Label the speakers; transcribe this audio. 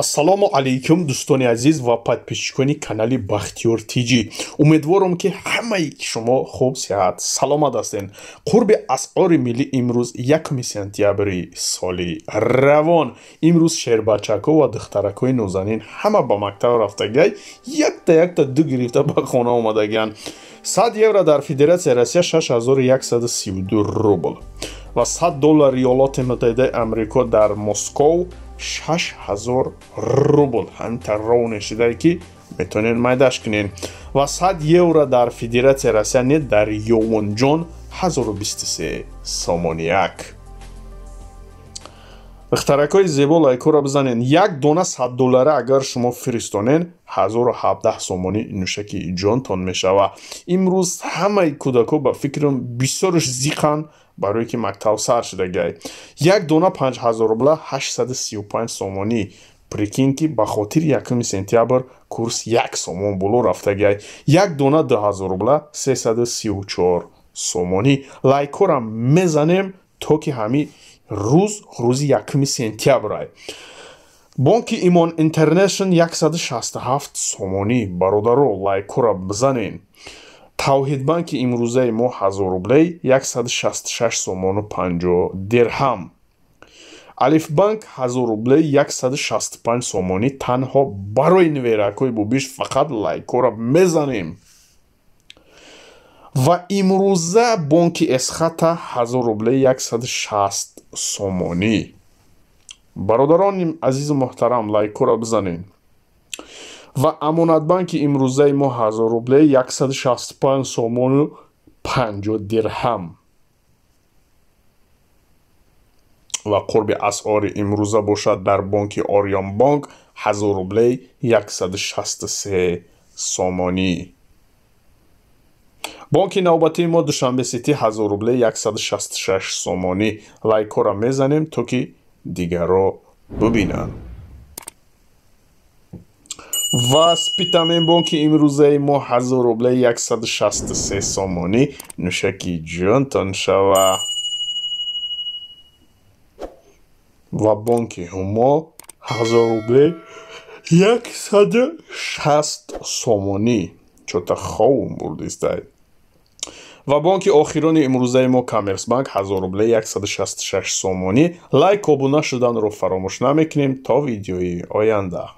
Speaker 1: ассалому алайкум дӯстони азиз ва подписчикони канали бахтиёр тиҷи умедворам ки ҳамаи шумо хуб сиҳат саломат ҳастен қурби асъори миллӣ имрӯз 1 сентябри соли равон имрӯз шербачакҳо ва духтаракҳои нозанин ҳама ба мактаб рафтагай якта якта ду гирифта ба хона омадагиянд 100 евро дар федератсияи россия 6132 рубл ва 100 доллари ёлоти муттаҳидаи амрико дар москов 6000 рубл ҳам тарроу нешидае ки метавонед майдаш кунед ва 100 евро дар федератсияи россия не дар ёмонҷон 1023 сомон як ихтаракҳои зебо лайкоро бизанед як дона саддоллара агар шумо фиристонед 17 сомони нӯшаки ҷонтон мешава имрӯз ҳамаи кӯдакҳо ба фикри бисёрш зиқанд барое ки мактаб сар шида гай як дона 5000 рубла 835 сомони прикинки ба хотири 1 сентябр курс як сомон боло рафта гай як дона 2000 рубла 334 сомонӣ лайкора мезанем то ки ҳамин рӯз рӯзи 1 сентябр ай бонки имон интернешн 167 сомонӣ бародаро лайкура бизанен тавҳидбанки имрӯзаи мо 1000 рублей 166 сомону 50 дирҳам алифбанк 1000 рублей 165 сомонӣ танҳо барои неверакҳои бубиш фақат лайкура мезанем ва имрӯза бонки эсхата 1000 рублей 160 сомонӣ бародарони азизу муҳтарам лайкура бизанед ва амонатбанки имрӯзаи мо 1000 рубле 165 сомону 50 дирҳам ва қурби асъори имрӯза бошад дар бонки орён бонк 1000 рубле 163 сомонӣ бонки навбатии мо душанбе сити 1 рубле 166 сомонӣ лайкора мезанем то ки дигарро бубинанд ва спитамен бонки имрӯзаи мо 1000 рубле 163 сомонӣ нӯшаки ҷонтон шава ва бонки ҳумо 1000 рубле 160 сомонӣ чота хоум бурдистайд ва бонки охирони имрӯзаи мо коммерсбанк ҳазорубле 166 сомонӣ лайк обуна шуданро фаромӯш намекунем то видеои оянда